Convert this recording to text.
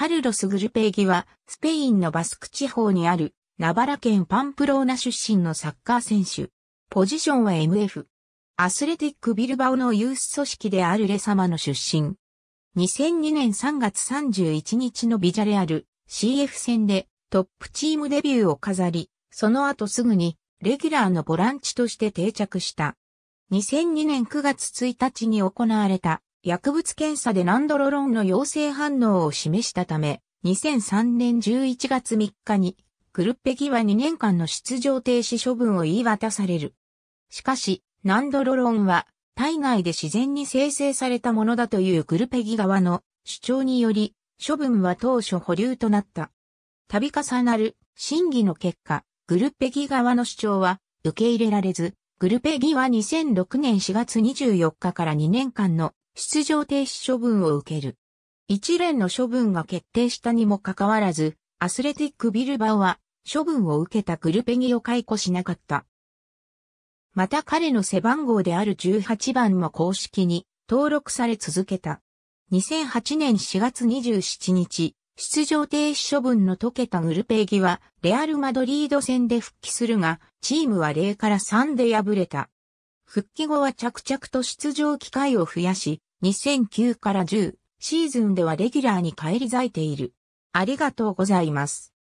カルロス・グルペーギは、スペインのバスク地方にある、ナバラ県パンプローナ出身のサッカー選手。ポジションは MF。アスレティック・ビルバオのユース組織であるレ様の出身。2002年3月31日のビジャレアル CF 戦でトップチームデビューを飾り、その後すぐにレギュラーのボランチとして定着した。2002年9月1日に行われた薬物検査でナンドロロンの陽性反応を示したため、2003年11月3日に、グルッペギは2年間の出場停止処分を言い渡される。しかし、ナンドロロンは、体外で自然に生成されたものだというグルペギ側の主張により、処分は当初保留となった。度重なる審議の結果、グルペギ側の主張は受け入れられず、グルペギは2006年4月24日から2年間の出場停止処分を受ける。一連の処分が決定したにもかかわらず、アスレティックビルバオは処分を受けたグルペギを解雇しなかった。また彼の背番号である18番も公式に登録され続けた。2008年4月27日、出場停止処分の解けたグルペギは、レアル・マドリード戦で復帰するが、チームは0から3で敗れた。復帰後は着々と出場機会を増やし、2009から10シーズンではレギュラーに返り咲いている。ありがとうございます。